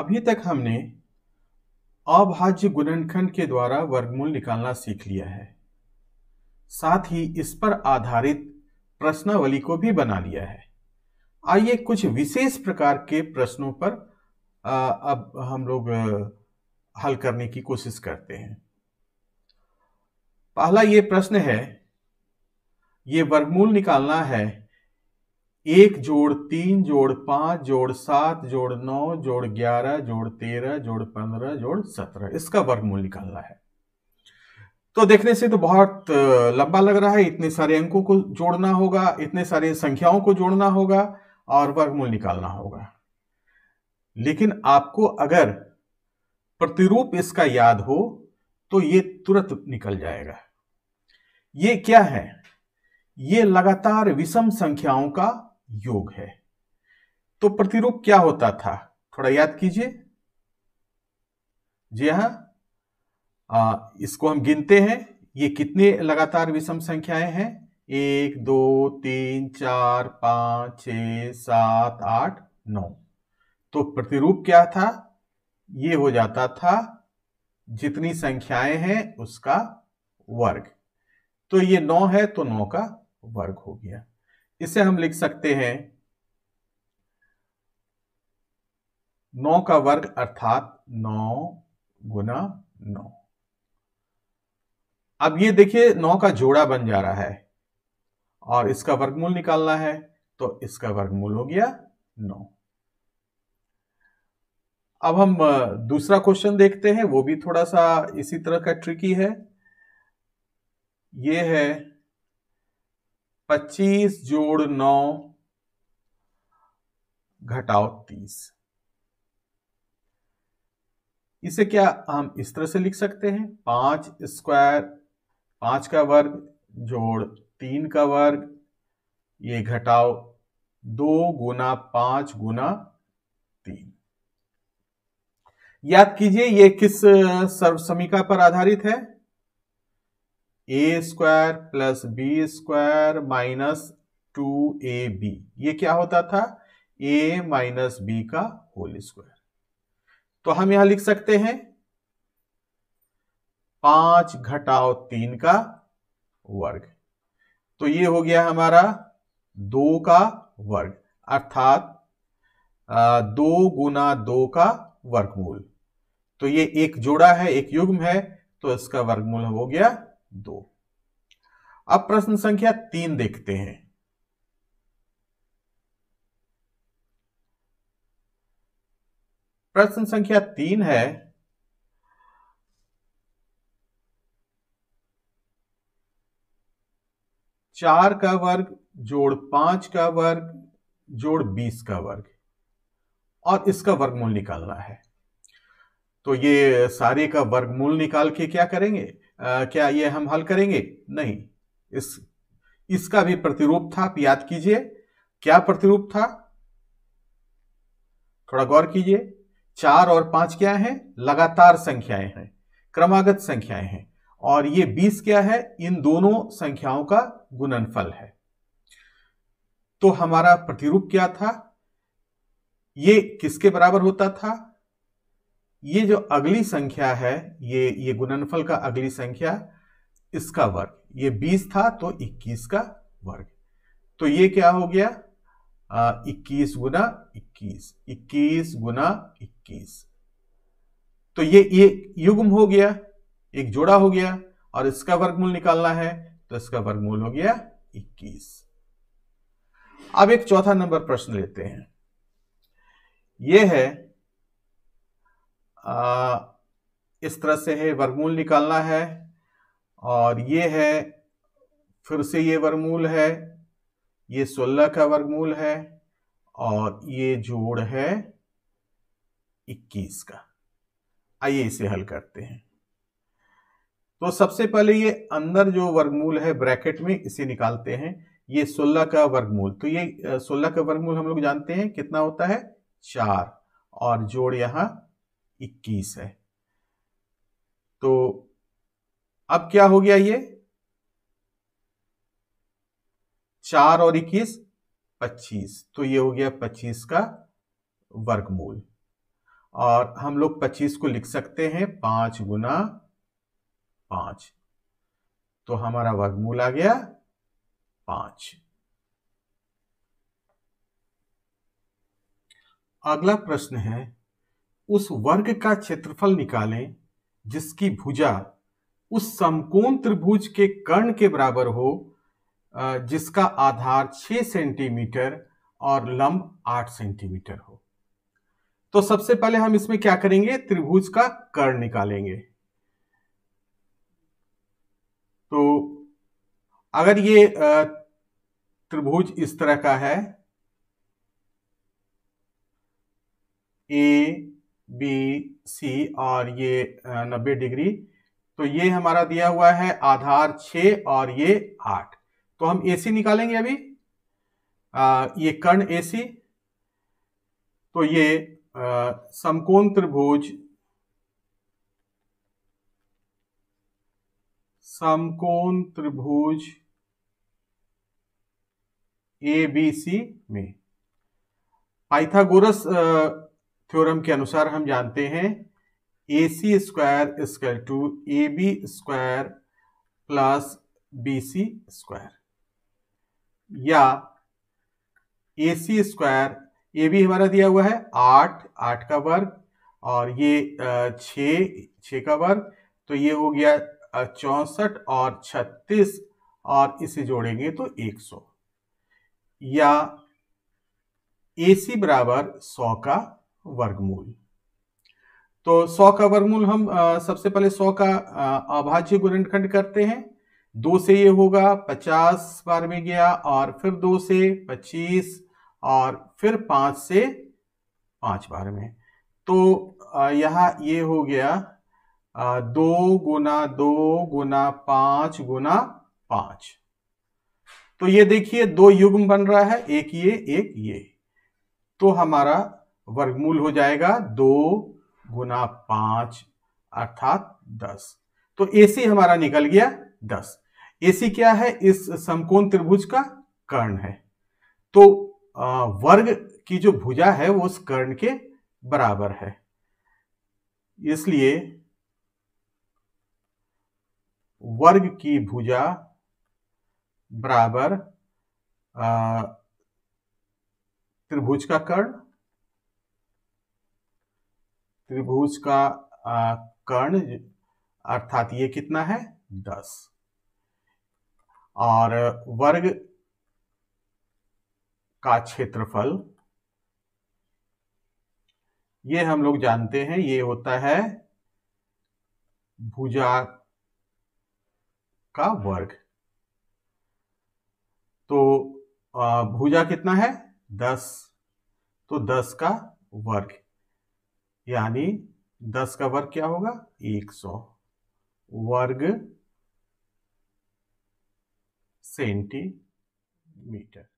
अभी तक हमने अभाज्य गुणनखंड के द्वारा वर्गमूल निकालना सीख लिया है साथ ही इस पर आधारित प्रश्नावली को भी बना लिया है आइए कुछ विशेष प्रकार के प्रश्नों पर आ, अब हम लोग हल करने की कोशिश करते हैं पहला ये प्रश्न है ये वर्गमूल निकालना है एक जोड़ तीन जोड़ पांच जोड़ सात जोड़ नौ जोड़ ग्यारह जोड़ तेरह जोड़ पंद्रह जोड़ सत्रह इसका वर्गमूल निकालना है तो देखने से तो बहुत लंबा लग रहा है इतने सारे अंकों को जोड़ना होगा इतने सारे संख्याओं को जोड़ना होगा और वर्गमूल निकालना होगा लेकिन आपको अगर प्रतिरूप इसका याद हो तो ये तुरंत निकल जाएगा ये क्या है ये लगातार विषम संख्याओं का योग है तो प्रतिरूप क्या होता था थोड़ा याद कीजिए जी हाँ इसको हम गिनते हैं ये कितने लगातार विषम संख्याएं हैं एक दो तीन चार पांच छ सात आठ नौ तो प्रतिरूप क्या था ये हो जाता था जितनी संख्याएं हैं उसका वर्ग तो ये नौ है तो नौ का वर्ग हो गया इसे हम लिख सकते हैं नौ का वर्ग अर्थात नौ गुना नौ अब ये देखिए नौ का जोड़ा बन जा रहा है और इसका वर्गमूल निकालना है तो इसका वर्गमूल हो गया नौ अब हम दूसरा क्वेश्चन देखते हैं वो भी थोड़ा सा इसी तरह का ट्रिकी है ये है पच्चीस जोड़ नौ घटाओ तीस इसे क्या हम इस तरह से लिख सकते हैं पांच स्क्वायर पांच का वर्ग जोड़ तीन का वर्ग ये घटाओ दो गुना पांच गुना तीन याद कीजिए ये किस सर्व समीका पर आधारित है A square plus B square minus two A B ये क्या होता था ए माइनस बी का होल स्क्वायर तो हम यहां लिख सकते हैं पांच घटाओ तीन का वर्ग तो ये हो गया हमारा दो का वर्ग अर्थात दो गुना दो का वर्गमूल तो ये एक जोड़ा है एक युग्म है तो इसका वर्गमूल हो गया दो अब प्रश्न संख्या तीन देखते हैं प्रश्न संख्या तीन है चार का वर्ग जोड़ पांच का वर्ग जोड़ बीस का वर्ग और इसका वर्गमूल निकालना है तो ये सारे का वर्गमूल निकाल के क्या करेंगे आ, क्या ये हम हल करेंगे नहीं इस इसका भी प्रतिरूप था आप याद कीजिए क्या प्रतिरूप था थोड़ा गौर कीजिए चार और पांच क्या है लगातार संख्याएं हैं क्रमागत संख्याएं हैं और ये बीस क्या है इन दोनों संख्याओं का गुणनफल है तो हमारा प्रतिरूप क्या था ये किसके बराबर होता था ये जो अगली संख्या है ये ये गुणनफल का अगली संख्या इसका वर्ग ये 20 था तो 21 का वर्ग तो ये क्या हो गया आ, 21 गुना 21 21 गुना 21 तो ये ये युग्म हो गया एक जोड़ा हो गया और इसका वर्गमूल निकालना है तो इसका वर्गमूल हो गया 21 अब एक चौथा नंबर प्रश्न लेते हैं यह है आ, इस तरह से है वर्मूल निकालना है और ये है फिर से ये वर्मूल है ये सोलह का वर्गमूल है और ये जोड़ है इक्कीस का आइए इसे हल करते हैं तो सबसे पहले ये अंदर जो वर्गमूल है ब्रैकेट में इसे निकालते हैं ये सोलह का वर्गमूल तो ये सोलह का वर्गमूल हम लोग जानते हैं कितना होता है चार और जोड़ यहां इक्कीस है तो अब क्या हो गया ये चार और इक्कीस पच्चीस तो ये हो गया पच्चीस का वर्गमूल और हम लोग पच्चीस को लिख सकते हैं पांच गुना पांच तो हमारा वर्गमूल आ गया पांच अगला प्रश्न है उस वर्ग का क्षेत्रफल निकालें जिसकी भुजा उस समकोण त्रिभुज के कर्ण के बराबर हो जिसका आधार 6 सेंटीमीटर और लंब 8 सेंटीमीटर हो तो सबसे पहले हम इसमें क्या करेंगे त्रिभुज का कर्ण निकालेंगे तो अगर ये त्रिभुज इस तरह का है ए बी सी और ये नब्बे डिग्री तो ये हमारा दिया हुआ है आधार छ और ये आठ तो हम एसी निकालेंगे अभी आ, ये कर्ण एसी तो ये समकोण त्रिभुज समकोण त्रिभुज ए बी सी में पाइथागोरस थ्योरम के अनुसार हम जानते हैं A C square square two A B square plus B C square या A C square A B हमारा दिया हुआ है आठ आठ का वर्ग और ये छ छ का वर्ग तो ये हो गया चौसठ और छत्तीस और इसे जोड़ेंगे तो एक सौ या ए सी बराबर सौ का वर्गमूल तो सौ का वर्गमूल हम आ, सबसे पहले सौ का अभाज्य गुणनखंड करते हैं दो से ये होगा पचास बार में गया और फिर दो से पच्चीस और फिर पांच से पांच बार में तो यहाँ ये हो गया दो गुना दो गुना पांच गुना पांच तो ये देखिए दो युग्म बन रहा है एक ये एक ये तो हमारा वर्गमूल हो जाएगा दो गुना पांच अर्थात दस तो एसी हमारा निकल गया दस एसी क्या है इस समकोण त्रिभुज का कर्ण है तो वर्ग की जो भुजा है वो उस कर्ण के बराबर है इसलिए वर्ग की भुजा बराबर त्रिभुज का कर्ण त्रिभुज का कर्ण अर्थात ये कितना है दस और वर्ग का क्षेत्रफल ये हम लोग जानते हैं ये होता है भुजा का वर्ग तो भुजा कितना है दस तो दस का वर्ग यानी दस का वर्ग क्या होगा एक सौ वर्ग सेंटीमीटर